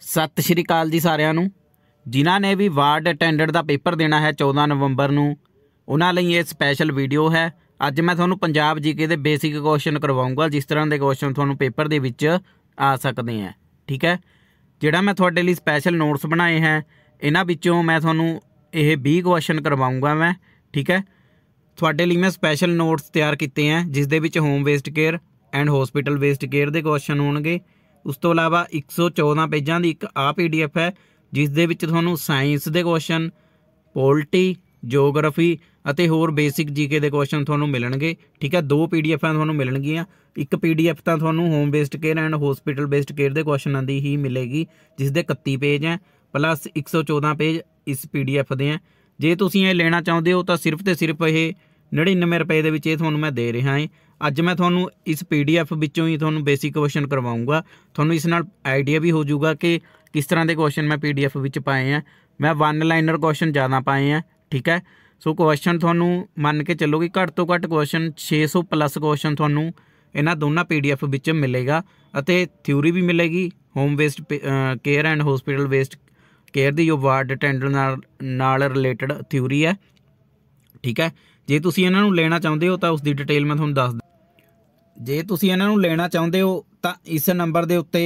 ਸਤਿ ਸ਼੍ਰੀ ਅਕਾਲ ਜੀ ਸਾਰਿਆਂ ਨੂੰ ਜਿਨ੍ਹਾਂ ਨੇ ਵੀ ਵਾਰਡ ਅਟੈਂਡੈਂਟ ਦਾ ਪੇਪਰ ਦੇਣਾ ਹੈ 14 ਨਵੰਬਰ ਨੂੰ ਉਹਨਾਂ ਲਈ ਇਹ ਸਪੈਸ਼ਲ ਵੀਡੀਓ ਹੈ ਅੱਜ ਮੈਂ ਤੁਹਾਨੂੰ ਪੰਜਾਬ ਜੀਕੇ ਦੇ ਬੇਸਿਕ ਕੁਐਸਚਨ ਕਰਵਾਉਂਗਾ ਜਿਸ ਤਰ੍ਹਾਂ ਦੇ ਕੁਐਸਚਨ ਤੁਹਾਨੂੰ ਪੇਪਰ ਦੇ ਵਿੱਚ ਆ ਸਕਦੇ ਆ ਠੀਕ ਹੈ ਜਿਹੜਾ ਮੈਂ ਤੁਹਾਡੇ ਲਈ ਸਪੈਸ਼ਲ ਨੋਟਸ ਬਣਾਏ ਹੈ ਇਹਨਾਂ ਵਿੱਚੋਂ ਮੈਂ ਤੁਹਾਨੂੰ ਇਹ 20 ਕੁਐਸਚਨ ਕਰਵਾਉਂਗਾ ਮੈਂ ਠੀਕ ਹੈ ਤੁਹਾਡੇ ਲਈ ਮੈਂ ਸਪੈਸ਼ਲ ਨੋਟਸ ਤਿਆਰ ਕੀਤੇ ਆ ਜਿਸ ਦੇ ਵਿੱਚ home waste care and hospital waste care ਦੇ ਕੁਐਸਚਨ ਹੋਣਗੇ ਉਸ ਤੋਂ ਇਲਾਵਾ 114 ਪੇਜਾਂ ਦੀ ਇੱਕ ਆ ਪੀਡੀਐਫ ਹੈ ਜਿਸ ਦੇ ਵਿੱਚ ਤੁਹਾਨੂੰ ਸਾਇੰਸ ਦੇ ਕੁਐਸਚਨ ਪੋਲਿਟੀ ਜੀਓਗ੍ਰਾਫੀ ਅਤੇ ਹੋਰ ਬੇਸਿਕ ਜੀਕੇ ਦੇ ਕੁਐਸਚਨ ਤੁਹਾਨੂੰ ਮਿਲਣਗੇ ਠੀਕ ਹੈ ਦੋ ਪੀਡੀਐਫਾਂ ਤੁਹਾਨੂੰ ਮਿਲਣਗੀਆਂ ਇੱਕ ਪੀਡੀਐਫ ਤਾਂ ਤੁਹਾਨੂੰ home based care and hospital based care ਦੇ ਕੁਐਸਚਨਾਂ ਦੀ ਹੀ ਮਿਲੇਗੀ ਜਿਸ ਦੇ 31 ਪੇਜ ਹੈ ਪਲੱਸ 114 ਪੇਜ ਇਸ ਪੀਡੀਐਫ ਦੇ ਹੈ ਜੇ ਤੁਸੀਂ ਇਹ ਲੈਣਾ ਚਾਹੁੰਦੇ ਹੋ ਤਾਂ ਸਿਰਫ ਤੇ ਸਿਰਫ ਇਹ 99 ਰੁਪਏ ਦੇ ਵਿੱਚ ਇਹ ਤੁਹਾਨੂੰ ਮੈਂ ਦੇ ਰਿਹਾ ਹਾਂ ਅੱਜ ਮੈਂ ਤੁਹਾਨੂੰ ਇਸ ਪੀਡੀਐਫ ਵਿੱਚੋਂ ਹੀ ਤੁਹਾਨੂੰ ਬੇਸਿਕ ਕੁਐਸਚਨ ਕਰਵਾਉਂਗਾ ਤੁਹਾਨੂੰ ਇਸ ਨਾਲ ਆਈਡੀਆ ਵੀ ਹੋ ਜਾਊਗਾ ਕਿ ਕਿਸ ਤਰ੍ਹਾਂ ਦੇ ਕੁਐਸਚਨ ਮੈਂ ਪੀਡੀਐਫ ਵਿੱਚ ਪਾਏ ਆ ਮੈਂ ਵਨ ਲਾਈਨਰ ਕੁਐਸਚਨ ਜ਼ਿਆਦਾ ਪਾਏ ਆ ਠੀਕ ਹੈ ਸੋ ਕੁਐਸਚਨ ਤੁਹਾਨੂੰ ਮੰਨ ਕੇ ਚੱਲੋ ਕਿ ਘੱਟ ਤੋਂ ਘੱਟ ਕੁਐਸਚਨ 600 ਪਲੱਸ ਕੁਐਸਚਨ ਤੁਹਾਨੂੰ ਇਹਨਾਂ ਦੋਨਾਂ ਪੀਡੀਐਫ ਵਿੱਚ ਮਿਲੇਗਾ ਅਤੇ ਥਿਊਰੀ ਵੀ ਮਿਲੇਗੀ home waste care and hospital waste care ਦੀ ਜੋ ਵਾਰਡ ਅਟੈਂਡਰ ਨਾਲ ਨਾਲ ਰਿਲੇਟਡ ਥਿਊਰੀ ਹੈ ਠੀਕ ਹੈ ਜੇ ਤੁਸੀਂ ਇਹਨਾਂ ਨੂੰ ਲੈਣਾ ਚਾਹੁੰਦੇ ਹੋ ਤਾਂ ਉਸ ਦੀ ਡਿਟੇਲ ਮੈਂ ਤੁਹਾਨੂੰ ਦੱਸ ਜੇ ਤੁਸੀਂ ਇਹਨਾਂ ਨੂੰ ਲੈਣਾ ਚਾਹੁੰਦੇ ਹੋ ਤਾਂ ਇਸ ਨੰਬਰ ਦੇ ਉੱਤੇ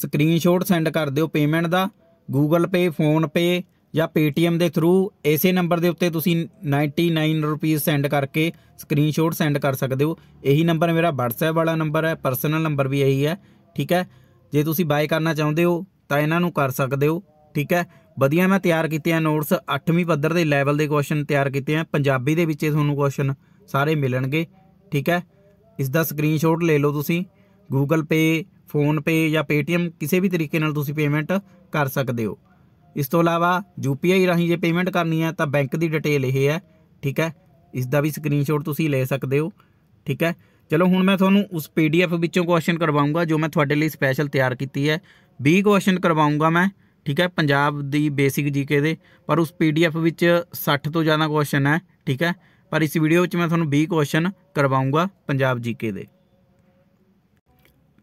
ਸਕਰੀਨਸ਼ਾਟ ਸੈਂਡ ਕਰ ਦਿਓ ਪੇਮੈਂਟ ਦਾ Google Pay ਫੋਨ ਪੇ ਜਾਂ Paytm ਦੇ ਥਰੂ ਇਸੇ ਨੰਬਰ ਦੇ ਉੱਤੇ ਤੁਸੀਂ 99 ਰੁਪਏ ਸੈਂਡ ਕਰਕੇ ਸਕਰੀਨਸ਼ਾਟ ਸੈਂਡ ਕਰ ਸਕਦੇ ਹੋ ਇਹੀ ਨੰਬਰ ਮੇਰਾ WhatsApp ਵਾਲਾ ਨੰਬਰ ਹੈ ਪਰਸਨਲ ਨੰਬਰ ਵੀ ਇਹੀ ਹੈ ਠੀਕ ਹੈ ਜੇ ਤੁਸੀਂ ਬਾਏ ਕਰਨਾ ਚਾਹੁੰਦੇ ਹੋ ਤਾਂ ਇਹਨਾਂ ਨੂੰ ਕਰ ਸਕਦੇ ਹੋ ਠੀਕ ਹੈ ਵਧੀਆ ਮੈਂ ਤਿਆਰ ਕੀਤੇ ਆ ਨੋਟਸ 8ਵੀਂ ਪੱਧਰ ਦੇ ਲੈਵਲ ਦੇ ਕੁਐਸਚਨ ਤਿਆਰ ਕੀਤੇ ਆ ਪੰਜਾਬੀ ਦੇ ਵਿੱਚ ਤੁਹਾਨੂੰ ਕੁਐਸਚਨ ਸਾਰੇ ਮਿਲਣਗੇ ਠੀਕ ਹੈ ਇਸ ਦਾ ਸਕਰੀਨਸ਼ਾਟ ਲੈ ਲਓ ਤੁਸੀਂ Google Pay ਫੋਨ ਪੇ ਜਾਂ Paytm ਕਿਸੇ ਵੀ ਤਰੀਕੇ ਨਾਲ ਤੁਸੀਂ ਪੇਮੈਂਟ ਕਰ ਸਕਦੇ ਹੋ ਇਸ ਤੋਂ ਇਲਾਵਾ UPI ਰਾਹੀਂ ਜੇ ਪੇਮੈਂਟ ਕਰਨੀ ਹੈ ਤਾਂ ਬੈਂਕ ਦੀ ਡਿਟੇਲ ਇਹ ਹੈ ਠੀਕ ਹੈ ਇਸ ਦਾ ਵੀ ਸਕਰੀਨਸ਼ਾਟ ਤੁਸੀਂ ਲੈ ਸਕਦੇ ਹੋ ਠੀਕ ਹੈ ਚਲੋ ਹੁਣ ਮੈਂ ਤੁਹਾਨੂੰ ਉਸ PDF ਵਿੱਚੋਂ ਕੁਐਸਚਨ ਕਰਵਾਉਂਗਾ ਜੋ ਮੈਂ ਤੁਹਾਡੇ ਲਈ ਸਪੈਸ਼ਲ ਤਿਆਰ ਕੀਤੀ ਹੈ 20 ਕੁਐਸਚਨ ਕਰਵਾਉਂਗਾ ਮੈਂ ਠੀਕ ਹੈ ਪੰਜਾਬ ਦੀ ਬੇਸਿਕ ਜੀਕੇ ਦੇ ਪਰ ਉਸ PDF ਵਿੱਚ 60 ਤੋਂ ਜ਼ਿਆਦਾ ਕੁਐਸਚਨ ਹੈ ਠੀਕ ਹੈ ਪਰ ਇਸ ਵੀਡੀਓ ਵਿੱਚ ਮੈਂ ਤੁਹਾਨੂੰ 20 ਕੁਐਸਚਨ ਕਰਵਾਉਂਗਾ ਪੰਜਾਬ ਜੀਕੇ ਦੇ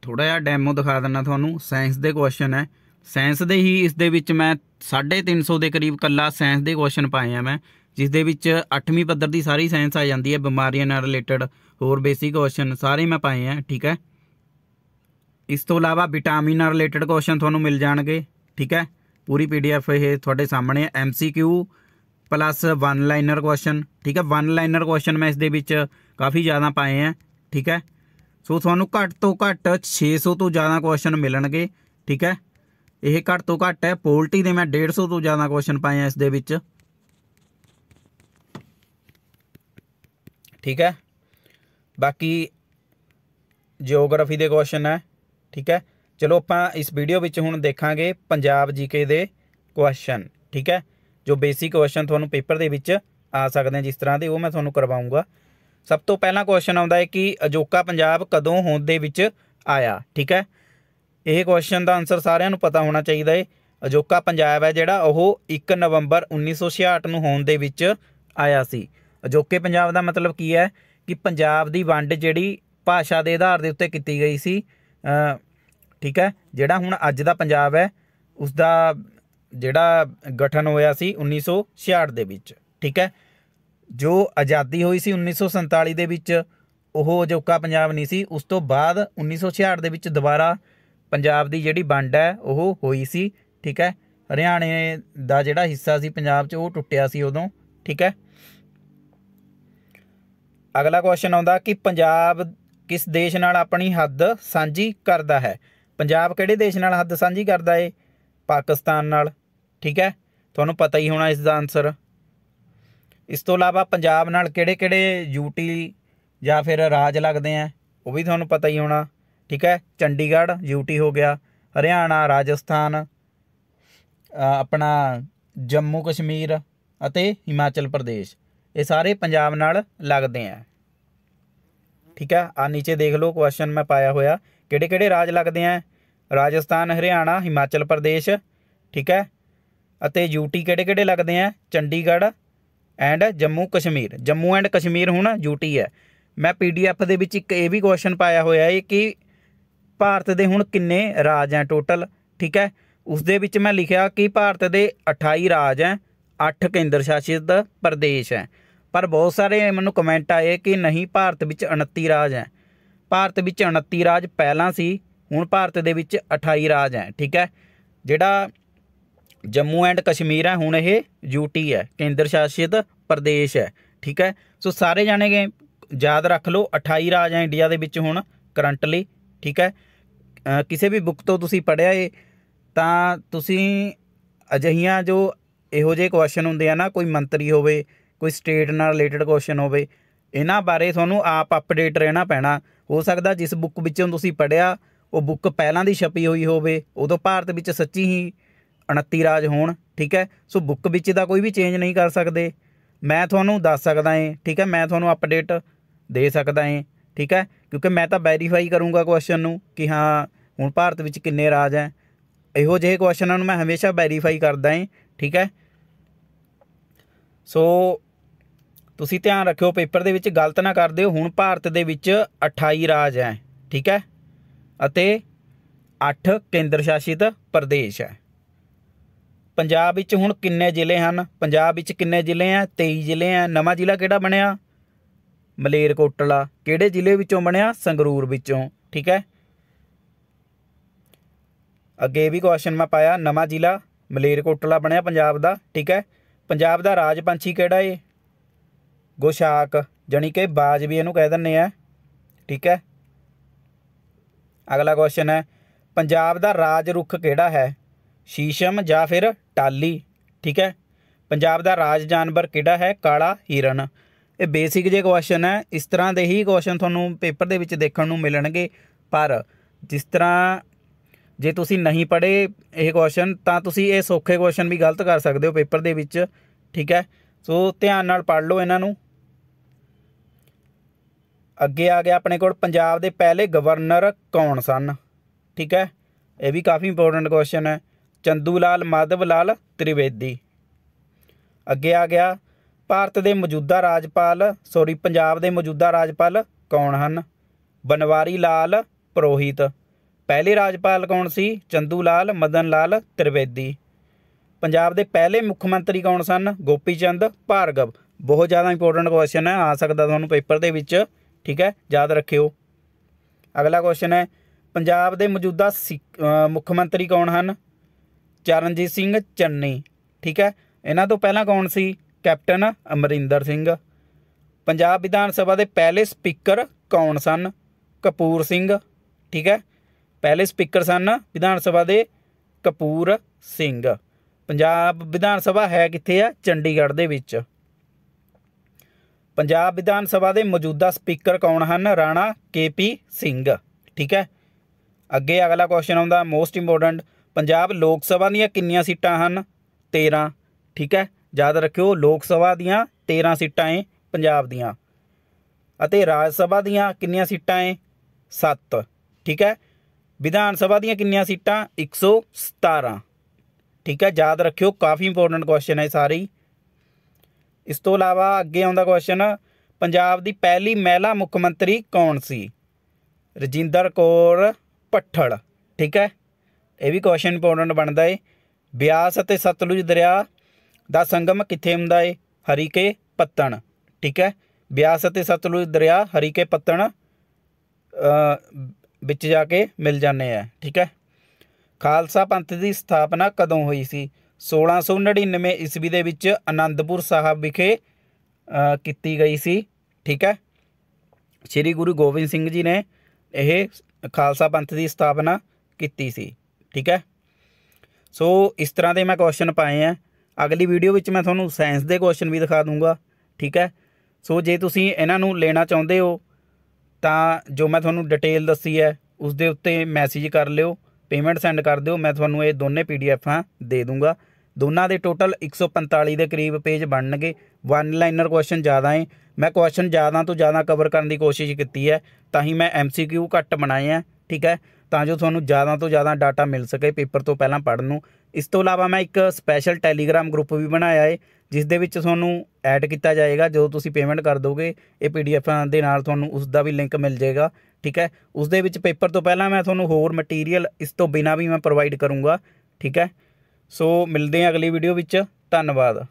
ਥੋੜਾ ਜਿਹਾ ਡੈਮੋ ਦਿਖਾ ਦਿੰਨਾ ਤੁਹਾਨੂੰ ਸਾਇੰਸ ਦੇ ਕੁਐਸਚਨ ਹੈ ਸਾਇੰਸ ਦੇ ਹੀ ਇਸ ਦੇ ਵਿੱਚ ਮੈਂ 350 ਦੇ ਕਰੀਬ ਕੱਲਾ ਸਾਇੰਸ ਦੇ ਕੁਐਸਚਨ ਪਾਏ ਆ ਮੈਂ ਜਿਸ ਦੇ ਵਿੱਚ 8ਵੀਂ ਪੱਧਰ ਦੀ ਸਾਰੀ ਸਾਇੰਸ ਆ ਜਾਂਦੀ ਹੈ ਬਿਮਾਰੀਆਂ ਨਾਲ ਰਿਲੇਟਡ ਹੋਰ ਬੇਸਿਕ ਕੁਐਸਚਨ ਸਾਰੇ ਮੈਂ ਪਾਏ ਆ ਠੀਕ ਹੈ ਇਸ ਤੋਂ ਇਲਾਵਾ ਵਿਟਾਮਿਨ ਨਾਲ ਰਿਲੇਟਡ ਕੁਐਸਚਨ ਤੁਹਾਨੂੰ ਮਿਲ ਜਾਣਗੇ ਠੀਕ ਹੈ ਪੂਰੀ ਪੀਡੀਐਫ ਇਹ ਤੁਹਾਡੇ ਸਾਹਮਣੇ MCQ plus one liner question ਠੀਕ ਹੈ ਵਨ ਲਾਈਨਰ ਕੁਐਸਚਨ ਮੈਂ ਇਸ ਦੇ ਵਿੱਚ ਕਾਫੀ ਜ਼ਿਆਦਾ ਪਾਏ ਆ ਠੀਕ ਹੈ ਸੋ ਤੁਹਾਨੂੰ ਘੱਟ ਤੋਂ ਘੱਟ 600 ਤੋਂ ਜ਼ਿਆਦਾ ਕੁਐਸਚਨ ਮਿਲਣਗੇ ਠੀਕ ਹੈ ਇਹ ਘੱਟ ਤੋਂ ਘੱਟ ਹੈ ਪੋਲਟੀ ਦੇ ਮੈਂ 150 ਤੋਂ ਜ਼ਿਆਦਾ ਕੁਐਸਚਨ ਪਾਏ ਆ ਇਸ ਦੇ ਵਿੱਚ ਠੀਕ ਹੈ ਬਾਕੀ ਜੀਓਗ੍ਰਾਫੀ ਦੇ ਕੁਐਸਚਨ ਹੈ ਠੀਕ ਹੈ ਚਲੋ ਆਪਾਂ ਇਸ ਵੀਡੀਓ ਵਿੱਚ ਹੁਣ ਦੇਖਾਂਗੇ ਪੰਜਾਬ ਜੀਕੇ ਦੇ ਕੁਐਸਚਨ ਠੀਕ ਹੈ ਜੋ ਬੇਸਿਕ ਕੁਐਸਚਨ ਤੁਹਾਨੂੰ ਪੇਪਰ ਦੇ ਵਿੱਚ ਆ ਸਕਦੇ ਆ ਜਿਸ ਤਰ੍ਹਾਂ ਦੇ ਉਹ ਮੈਂ ਤੁਹਾਨੂੰ ਕਰਵਾਉਂਗਾ ਸਭ ਤੋਂ ਪਹਿਲਾ ਕੁਐਸਚਨ ਆਉਂਦਾ ਹੈ ਕਿ ਅਜੋਕਾ ਪੰਜਾਬ ਕਦੋਂ ਹੋਂਦ ਦੇ ਵਿੱਚ ਆਇਆ ਠੀਕ ਹੈ ਇਹ ਕੁਐਸਚਨ ਦਾ ਆਨਸਰ ਸਾਰਿਆਂ ਨੂੰ ਪਤਾ ਹੋਣਾ ਚਾਹੀਦਾ ਹੈ ਅਜੋਕਾ ਪੰਜਾਬ ਹੈ ਜਿਹੜਾ ਉਹ 1 ਨਵੰਬਰ 1966 ਨੂੰ ਹੋਂਦ ਦੇ ਵਿੱਚ ਆਇਆ ਸੀ ਅਜੋਕੇ ਪੰਜਾਬ ਦਾ ਮਤਲਬ ਕੀ ਹੈ ਕਿ ਪੰਜਾਬ ਦੀ ਵੰਡ ਜਿਹੜੀ ਭਾਸ਼ਾ ਦੇ ਆਧਾਰ ਦੇ ਉੱਤੇ ਕੀਤੀ ਗਈ ਸੀ ਠੀਕ ਹੈ ਜਿਹੜਾ ਹੁਣ ਅੱਜ ਦਾ ਪੰਜਾਬ ਹੈ ਉਸ ਦਾ ਜਿਹੜਾ ਗਠਨ ਹੋਇਆ ਸੀ 1966 ਦੇ ਵਿੱਚ ਠੀਕ ਹੈ ਜੋ ਆਜ਼ਾਦੀ ਹੋਈ ਸੀ 1947 ਦੇ ਵਿੱਚ ਉਹ ਅਜੋਕਾ ਪੰਜਾਬ ਨਹੀਂ ਸੀ ਉਸ ਤੋਂ ਬਾਅਦ 1966 ਦੇ ਵਿੱਚ ਦੁਬਾਰਾ ਪੰਜਾਬ ਦੀ ਜਿਹੜੀ ਵੰਡ ਹੈ ਉਹ ਹੋਈ ਸੀ ਠੀਕ ਹੈ ਹਰਿਆਣੇ ਦਾ ਜਿਹੜਾ ਹਿੱਸਾ ਸੀ ਪੰਜਾਬ 'ਚ ਉਹ ਟੁੱਟਿਆ ਸੀ ਉਦੋਂ ਠੀਕ ਹੈ ਅਗਲਾ ਕੁਐਸਚਨ ਆਉਂਦਾ ਕਿ ਪੰਜਾਬ ਕਿਸ ਦੇਸ਼ ਨਾਲ ਆਪਣੀ ਹੱਦ ਸਾਂਝੀ ਕਰਦਾ ਹੈ ਪੰਜਾਬ ਕਿਹੜੇ ਦੇਸ਼ ਨਾਲ ਹੱਦ ਸਾਂਝੀ ਕਰਦਾ ਏ ਪਾਕਿਸਤਾਨ ਨਾਲ ਠੀਕ ਹੈ ਤੁਹਾਨੂੰ ਪਤਾ ਹੀ ਹੋਣਾ ਇਸ ਦਾ ਆਨਸਰ ਇਸ ਤੋਂ ਇਲਾਵਾ ਪੰਜਾਬ ਨਾਲ ਕਿਹੜੇ-ਕਿਹੜੇ ਯੂਟੀ ਜਾਂ ਫਿਰ ਰਾਜ ਲੱਗਦੇ ਆ ਉਹ ਵੀ ਤੁਹਾਨੂੰ ਪਤਾ ਹੀ ਹੋਣਾ ਠੀਕ ਹੈ ਚੰਡੀਗੜ੍ਹ ਯੂਟੀ ਹੋ ਗਿਆ ਹਰਿਆਣਾ ਰਾਜਸਥਾਨ ਆਪਣਾ ਜੰਮੂ ਕਸ਼ਮੀਰ ਅਤੇ ਹਿਮਾਚਲ ਪ੍ਰਦੇਸ਼ ਇਹ ਸਾਰੇ ਪੰਜਾਬ ਨਾਲ ਲੱਗਦੇ ਆ ਠੀਕ ਹੈ ਆ ਨੀਚੇ ਦੇਖ ਲਓ ਕੁਐਸਚਨ ਮੈਂ ਪਾਇਆ ਹੋਇਆ ਕਿਹੜੇ-ਕਿਹੜੇ ਰਾਜ ਲੱਗਦੇ ਆ ਰਾਜਸਥਾਨ ਹਰਿਆਣਾ ਹਿਮਾਚਲ ਪ੍ਰਦੇਸ਼ ਠੀਕ ਹੈ ਅਤੇ ਯੂਟੀ ਕਿਹੜੇ-ਕਿਹੜੇ ਲੱਗਦੇ ਆ ਚੰਡੀਗੜ੍ਹ ਐਂਡ ਜੰਮੂ ਕਸ਼ਮੀਰ ਜੰਮੂ ਐਂਡ ਕਸ਼ਮੀਰ ਹੁਣ ਯੂਟੀ ਹੈ ਮੈਂ ਪੀਡੀਐਫ ਦੇ ਵਿੱਚ ਇੱਕ ਇਹ ਵੀ ਕੁਐਸਚਨ ਪਾਇਆ ਹੋਇਆ ਹੈ ਕਿ ਭਾਰਤ ਦੇ ਹੁਣ ਕਿੰਨੇ ਰਾਜ ਆ ਟੋਟਲ ਠੀਕ ਹੈ ਉਸ ਦੇ ਵਿੱਚ ਮੈਂ ਲਿਖਿਆ ਕਿ ਭਾਰਤ ਦੇ 28 ਰਾਜ ਹੈ 8 ਕੇਂਦਰ ਸ਼ਾਸਿਤ ਪ੍ਰਦੇਸ਼ ਹੈ ਪਰ ਬਹੁਤ ਸਾਰੇ ਮੈਨੂੰ ਕਮੈਂਟ ਆਏ ਕਿ ਨਹੀਂ ਭਾਰਤ ਵਿੱਚ 29 ਰਾਜ ਹੈ ਭਾਰਤ ਵਿੱਚ 29 ਰਾਜ ਪਹਿਲਾਂ ਸੀ ਹੁਣ ਭਾਰਤ ਦੇ ਵਿੱਚ 28 ਰਾਜ ਹੈ ਠੀਕ ਹੈ ਜਿਹੜਾ ਜੰਮੂ ਐਂਡ ਕਸ਼ਮੀਰ ਹੈ ਹੁਣ ਇਹ ਯੂਟੀ ਹੈ ਕੇਂਦਰ ਸ਼ਾਸਿਤ ਪ੍ਰਦੇਸ਼ ਹੈ ਠੀਕ ਹੈ ਸੋ ਸਾਰੇ ਜਾਣੇਗੇ ਯਾਦ ਰੱਖ ਲਓ 28 ਰਾਜ ਹੈ ਇੰਡੀਆ ਦੇ ਵਿੱਚ ਹੁਣ ਕਰੰਟਲੀ ਠੀਕ ਹੈ ਕਿਸੇ ਵੀ ਬੁੱਕ ਤੋਂ ਤੁਸੀਂ ਪੜਿਆ ਏ ਤਾਂ ਤੁਸੀਂ ਅਜਹੀਆਂ ਜੋ ਇਹੋ ਜਿਹੇ ਕੁਐਸਚਨ ਹੁੰਦੇ ਆ ਨਾ ਕੋਈ ਮੰਤਰੀ ਹੋਵੇ ਕੋਈ ਸਟੇਟ ਨਾਲ ਰਿਲੇਟਡ ਕੁਐਸਚਨ ਹੋਵੇ ਇਹਨਾਂ ਬਾਰੇ ਤੁਹਾਨੂੰ ਆਪ ਅਪਡੇਟ ਰਹਿਣਾ ਪੈਣਾ ਹੋ ਸਕਦਾ ਜਿਸ ਬੁੱਕ ਵਿੱਚੋਂ ਤੁਸੀਂ ਪੜਿਆ ਉਹ ਬੁੱਕ ਪਹਿਲਾਂ ਦੀ ਛਪੀ ਹੋਈ ਹੋਵੇ ਉਦੋਂ ਭਾਰਤ ਵਿੱਚ ਸੱਚੀ ਹੀ 29 ਰਾਜ ਹੋਣ ਠੀਕ ਹੈ ਸੋ ਬੁੱਕ ਵਿੱਚ ਦਾ ਕੋਈ ਵੀ ਚੇਂਜ ਨਹੀਂ ਕਰ ਸਕਦੇ ਮੈਂ ਤੁਹਾਨੂੰ ਦੱਸ ਸਕਦਾ ਹਾਂ ਠੀਕ ਹੈ ਮੈਂ ਤੁਹਾਨੂੰ ਅਪਡੇਟ ਦੇ ਸਕਦਾ ਹਾਂ ਠੀਕ ਹੈ ਕਿਉਂਕਿ ਮੈਂ ਤਾਂ ਵੈਰੀਫਾਈ ਕਰੂੰਗਾ ਕੁਐਸਚਨ ਨੂੰ ਕਿ ਹਾਂ ਹੁਣ ਭਾਰਤ ਵਿੱਚ ਕਿੰਨੇ ਰਾਜ ਹੈ ਇਹੋ ਜਿਹੇ ਕੁਐਸਚਨਾਂ ਨੂੰ ਮੈਂ ਹਮੇਸ਼ਾ ਵੈਰੀਫਾਈ ਕਰਦਾ ਹਾਂ ਠੀਕ ਹੈ ਸੋ ਤੁਸੀਂ ਧਿਆਨ ਰੱਖਿਓ ਪੇਪਰ ਦੇ ਵਿੱਚ ਗਲਤ ਨਾ ਕਰ ਦਿਓ ਹੁਣ ਭਾਰਤ ਦੇ ਵਿੱਚ 28 ਰਾਜ ਹੈ ਠੀਕ ਹੈ ਅਤੇ 8 ਕੇਂਦਰ ਸ਼ਾਸਿਤ ਪ੍ਰਦੇਸ਼ ਹੈ ਪੰਜਾਬ ਵਿੱਚ ਹੁਣ ਕਿੰਨੇ ਜ਼ਿਲ੍ਹੇ ਹਨ ਪੰਜਾਬ ਵਿੱਚ ਕਿੰਨੇ ਜ਼ਿਲ੍ਹੇ ਆ 23 ਜ਼ਿਲ੍ਹੇ ਆ ਨਵਾਂ ਜ਼ਿਲ੍ਹਾ ਕਿਹੜਾ ਬਣਿਆ ਮਲੇਰਕੋਟਲਾ ਕਿਹੜੇ ਜ਼ਿਲ੍ਹੇ ਵਿੱਚੋਂ ਬਣਿਆ ਸੰਗਰੂਰ ਵਿੱਚੋਂ ਠੀਕ ਹੈ ਅੱਗੇ ਵੀ ਕੁਐਸਚਨ ਮੈਂ ਪਾਇਆ ਨਵਾਂ ਜ਼ਿਲ੍ਹਾ ਮਲੇਰਕੋਟਲਾ ਬਣਿਆ ਪੰਜਾਬ ਦਾ ਠੀਕ ਹੈ ਪੰਜਾਬ ਦਾ ਰਾਜ ਪੰਛੀ ਕਿਹੜਾ ਏ ਗੋਸ਼ਾਕ ਜਾਨੀ ਕਿ ਬਾਜ ਵੀ ਇਹਨੂੰ ਕਹਿ ਦਿੰਨੇ ਆ ਠੀਕ ਹੈ ਅਗਲਾ ਕੁਐਸਚਨ ਹੈ ਪੰਜਾਬ ਦਾ ਰਾਜ ਰੁੱਖ ਕਿਹੜਾ ਹੈ ਸ਼ੀਸ਼ਮ ਜਾਂ ਫਿਰ ਟਾਲੀ ਠੀਕ ਹੈ ਪੰਜਾਬ ਦਾ ਰਾਜ ਜਾਨਵਰ ਕਿਹੜਾ ਹੈ ਕਾਲਾ ਹਿਰਨ ਇਹ ਬੇਸਿਕ ਜੇ ਕੁਐਸਚਨ ਹੈ ਇਸ ਤਰ੍ਹਾਂ ਦੇ ਹੀ ਕੁਐਸਚਨ ਤੁਹਾਨੂੰ ਪੇਪਰ ਦੇ ਵਿੱਚ ਦੇਖਣ ਨੂੰ ਮਿਲਣਗੇ ਪਰ ਜਿਸ ਤਰ੍ਹਾਂ ਜੇ ਤੁਸੀਂ ਨਹੀਂ ਪੜ੍ਹੇ ਇਹ ਕੁਐਸਚਨ ਤਾਂ ਤੁਸੀਂ ਇਹ ਸੌਖੇ ਕੁਐਸਚਨ ਵੀ ਗਲਤ ਕਰ ਸਕਦੇ ਹੋ ਪੇਪਰ ਦੇ ਵਿੱਚ ਠੀਕ ਹੈ ਸੋ ਧਿਆਨ ਨਾਲ ਪੜ੍ਹ ਲਓ ਇਹਨਾਂ ਨੂੰ ਅੱਗੇ ਆ ਗਿਆ ਆਪਣੇ ਕੋਲ ਪੰਜਾਬ ਦੇ ਪਹਿਲੇ ਗਵਰਨਰ ਕੌਣ ਸਨ ਠੀਕ ਹੈ ਇਹ ਵੀ ਕਾਫੀ ਇੰਪੋਰਟੈਂਟ ਕੁਐਸਚਨ ਹੈ ਚੰਦੂ ਲਾਲ ਮਾਧਵ ਲਾਲ ਤ੍ਰਿਵੇਦੀ ਅੱਗੇ ਆ ਗਿਆ ਭਾਰਤ ਦੇ ਮੌਜੂਦਾ ਰਾਜਪਾਲ ਸੌਰੀ ਪੰਜਾਬ ਦੇ ਮੌਜੂਦਾ ਰਾਜਪਾਲ ਕੌਣ ਹਨ ਬਨਵਾਰੀ ਲਾਲ ਪ੍ਰੋਹਿਤ ਪਹਿਲੇ ਰਾਜਪਾਲ ਕੌਣ ਸੀ ਚੰਦੂ ਲਾਲ ਮਦਨ ਲਾਲ ਤ੍ਰਿਵੇਦੀ ਪੰਜਾਬ ਦੇ ਪਹਿਲੇ ਮੁੱਖ ਮੰਤਰੀ ਕੌਣ ਸਨ ਗੋਪੀ ਚੰਦ ਭਾਰਗਵ ਬਹੁਤ ਜ਼ਿਆਦਾ ਇੰਪੋਰਟੈਂਟ ਕੁਐਸਚਨ ਹੈ ਆ ਸਕਦਾ ਤੁਹਾਨੂੰ ਪੇਪਰ ਦੇ ਵਿੱਚ ਠੀਕ ਹੈ ਯਾਦ ਰੱਖਿਓ ਅਗਲਾ ਕੁਐਸਚਨ ਹੈ ਪੰਜਾਬ ਦੇ ਮੌਜੂਦਾ ਮੁੱਖ ਮੰਤਰੀ ਕੌਣ ਹਨ ਚਰਨਜੀਤ ਸਿੰਘ ਚੰਨੀ ਠੀਕ ਹੈ ਇਹਨਾਂ ਤੋਂ ਪਹਿਲਾਂ ਕੌਣ ਸੀ ਕੈਪਟਨ ਅਮਰਿੰਦਰ ਸਿੰਘ ਪੰਜਾਬ ਵਿਧਾਨ ਸਭਾ ਦੇ ਪਹਿਲੇ ਸਪੀਕਰ ਕੌਣ ਸਨ ਕਪੂਰ ਸਿੰਘ ਠੀਕ ਹੈ ਪਹਿਲੇ ਸਪੀਕਰ ਸਨ ਵਿਧਾਨ ਸਭਾ ਦੇ ਕਪੂਰ ਸਿੰਘ ਪੰਜਾਬ ਵਿਧਾਨ ਸਭਾ ਹੈ ਕਿੱਥੇ ਆ ਚੰਡੀਗੜ੍ਹ ਦੇ ਵਿੱਚ ਪੰਜਾਬ ਵਿਧਾਨ ਸਭਾ ਦੇ ਮੌਜੂਦਾ ਸਪੀਕਰ ਕੌਣ ਹਨ ਰਾਣਾ ਕੇਪੀ ਸਿੰਘ ਠੀਕ ਹੈ ਅੱਗੇ ਅਗਲਾ ਕੁਐਸਚਨ ਆਉਂਦਾ ਮੋਸਟ ਇੰਪੋਰਟੈਂਟ ਪੰਜਾਬ ਲੋਕ ਸਭਾ ਦੀਆਂ ਕਿੰਨੀਆਂ ਸੀਟਾਂ ਹਨ 13 ਠੀਕ ਹੈ ਯਾਦ ਰੱਖਿਓ ਲੋਕ ਸਭਾ ਦੀਆਂ 13 ਸੀਟਾਂ ਹੈ ਪੰਜਾਬ ਦੀਆਂ ਅਤੇ ਰਾਜ ਸਭਾ ਦੀਆਂ ਕਿੰਨੀਆਂ ਸੀਟਾਂ ਹੈ 7 ਠੀਕ ਹੈ ਵਿਧਾਨ ਸਭਾ ਦੀਆਂ ਕਿੰਨੀਆਂ ਸੀਟਾਂ 117 ਠੀਕ ਹੈ ਯਾਦ ਰੱਖਿਓ ਕਾਫੀ ਇੰਪੋਰਟੈਂਟ ਕੁਐਸਚਨ ਹੈ ਸਾਰੇ ਇਸ ਤੋਂ ਇਲਾਵਾ ਅੱਗੇ ਆਉਂਦਾ ਕੁਐਸਚਨ ਪੰਜਾਬ ਦੀ ਪਹਿਲੀ ਮਹਿਲਾ ਮੁੱਖ ਮੰਤਰੀ ਕੌਣ ਸੀ ਰਜਿੰਦਰ ਕੌਰ ਪੱਠੜ ਠੀਕ ਹੈ ਇਹ ਵੀ ਕੁਐਸਚਨ ਇੰਪੋਰਟੈਂਟ ਬਣਦਾ ਏ ਬਿਆਸ ਅਤੇ ਸਤਲੁਜ ਦਰਿਆ ਦਾ ਸੰਗਮ ਕਿੱਥੇ ਹੁੰਦਾ ਏ ਹਰੀਕੇ ਪੱਤਣ ਠੀਕ ਹੈ ਬਿਆਸ ਅਤੇ ਸਤਲੁਜ ਦਰਿਆ ਹਰੀਕੇ ਪੱਤਣ ਅ ਵਿੱਚ ਜਾ ਕੇ ਮਿਲ ਜਾਂਦੇ ਆ ਠੀਕ ਹੈ ਖਾਲਸਾ ਪੰਥ ਦੀ ਸਥਾਪਨਾ ਕਦੋਂ ਹੋਈ ਸੀ 1699 ਈਸਵੀ ਦੇ ਵਿੱਚ ਅਨੰਦਪੁਰ ਸਾਹਿਬ ਵਿਖੇ ਕੀਤੀ ਗਈ ਸੀ ਠੀਕ ਹੈ ਸ੍ਰੀ ਗੁਰੂ ਗੋਬਿੰਦ ਸਿੰਘ ਜੀ ਨੇ ਇਹ ਖਾਲਸਾ ਪੰਥ ਦੀ ਸਥਾਪਨਾ ਕੀਤੀ ਸੀ ਠੀਕ ਹੈ ਸੋ ਇਸ ਤਰ੍ਹਾਂ ਦੇ ਮੈਂ ਕੁਐਸਚਨ ਪਾਏ ਆ ਅਗਲੀ ਵੀਡੀਓ ਵਿੱਚ ਮੈਂ ਤੁਹਾਨੂੰ ਸਾਇੰਸ ਦੇ ਕੁਐਸਚਨ ਵੀ ਦਿਖਾ ਦੂੰਗਾ ਠੀਕ ਹੈ ਸੋ ਜੇ ਤੁਸੀਂ ਇਹਨਾਂ ਨੂੰ ਲੈਣਾ ਚਾਹੁੰਦੇ ਹੋ ਤਾਂ ਜੋ ਮੈਂ ਤੁਹਾਨੂੰ ਡਿਟੇਲ ਦੱਸੀ ਹੈ ਉਸ ਦੇ ਉੱਤੇ ਮੈਸੇਜ ਕਰ ਲਿਓ ਪੇਮੈਂਟ ਸੈਂਡ ਕਰ ਦਿਓ ਮੈਂ ਤੁਹਾਨੂੰ ਇਹ ਦੋਨੇ ਪੀਡੀਐਫਾਂ ਦੇ ਦੂੰਗਾ ਦੋਨਾਂ ਦੇ ਟੋਟਲ 145 ਦੇ ਕਰੀਬ ਪੇਜ ਬਣਨਗੇ ਵਨ ਲਾਈਨਰ ਕੁਐਸਚਨ ਜ਼ਿਆਦਾ ਹੈ ਮੈਂ ਕੁਐਸਚਨ ਜ਼ਿਆਦਾ ਤੋਂ ਜ਼ਿਆਦਾ ਕਵਰ ਕਰਨ ਦੀ ਕੋਸ਼ਿਸ਼ ਕੀਤੀ ਹੈ ਤਾਂ ਹੀ ਮੈਂ ਐਮਸੀਕਿਊ ਘੱਟ ਬਣਾਏ ਆ ਠੀਕ ਹੈ ਤਾਂ ਜੋ ਤੁਹਾਨੂੰ ਜ਼ਿਆਦਾ ਤੋਂ ਜ਼ਿਆਦਾ ਡਾਟਾ ਮਿਲ ਸਕੇ ਪੇਪਰ ਤੋਂ ਪਹਿਲਾਂ ਪੜਨ ਨੂੰ ਇਸ ਤੋਂ ਇਲਾਵਾ ਮੈਂ ਇੱਕ ਸਪੈਸ਼ਲ ਟੈਲੀਗ੍ਰਾਮ ਗਰੁੱਪ ਵੀ ਬਣਾਇਆ ਹੈ ਜਿਸ ਦੇ ਵਿੱਚ ਤੁਹਾਨੂੰ ਐਡ ਕੀਤਾ ਜਾਏਗਾ ਜਦੋਂ ਤੁਸੀਂ ਪੇਮੈਂਟ ਕਰ ਦੋਗੇ ਇਹ ਪੀਡੀਐਫਾਂ ਦੇ ਨਾਲ ਤੁਹਾਨੂੰ ਉਸ ਦਾ ਵੀ ਲਿੰਕ ਮਿਲ ਜਾਏਗਾ ਠੀਕ ਹੈ ਉਸ ਦੇ ਵਿੱਚ ਪੇਪਰ ਤੋਂ ਪਹਿਲਾਂ ਮੈਂ ਤੁਹਾਨੂੰ ਹੋਰ ਮਟੀਰੀਅਲ ਇਸ ਤੋਂ ਬਿਨਾ ਵੀ ਮੈਂ ਪ੍ਰੋਵਾਈਡ ਕਰੂੰਗਾ ਠੀਕ ਹੈ ਸੋ ਮਿਲਦੇ ਹਾਂ ਅਗਲੀ ਵੀਡੀਓ ਵਿੱਚ ਧੰਨਵਾਦ